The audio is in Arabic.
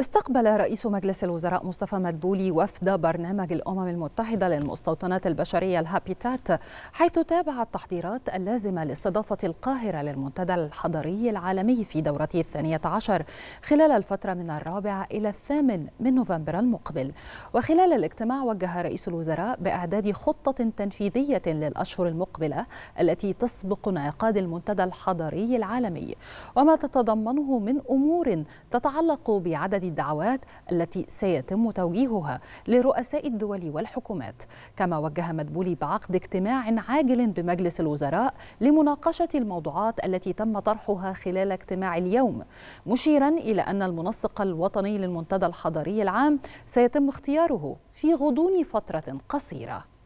استقبل رئيس مجلس الوزراء مصطفى مدبولي وفد برنامج الأمم المتحدة للمستوطنات البشرية الهابيتات حيث تابع التحضيرات اللازمة لاستضافة القاهرة للمنتدى الحضري العالمي في دورته الثانية عشر خلال الفترة من الرابع إلى الثامن من نوفمبر المقبل وخلال الاجتماع وجه رئيس الوزراء بإعداد خطة تنفيذية للأشهر المقبلة التي تسبق انعقاد المنتدى الحضري العالمي وما تتضمنه من أمور تتعلق بعدد الدعوات التي سيتم توجيهها لرؤساء الدول والحكومات كما وجه مدبولي بعقد اجتماع عاجل بمجلس الوزراء لمناقشة الموضوعات التي تم طرحها خلال اجتماع اليوم مشيرا إلى أن المنسق الوطني للمنتدى الحضري العام سيتم اختياره في غضون فترة قصيرة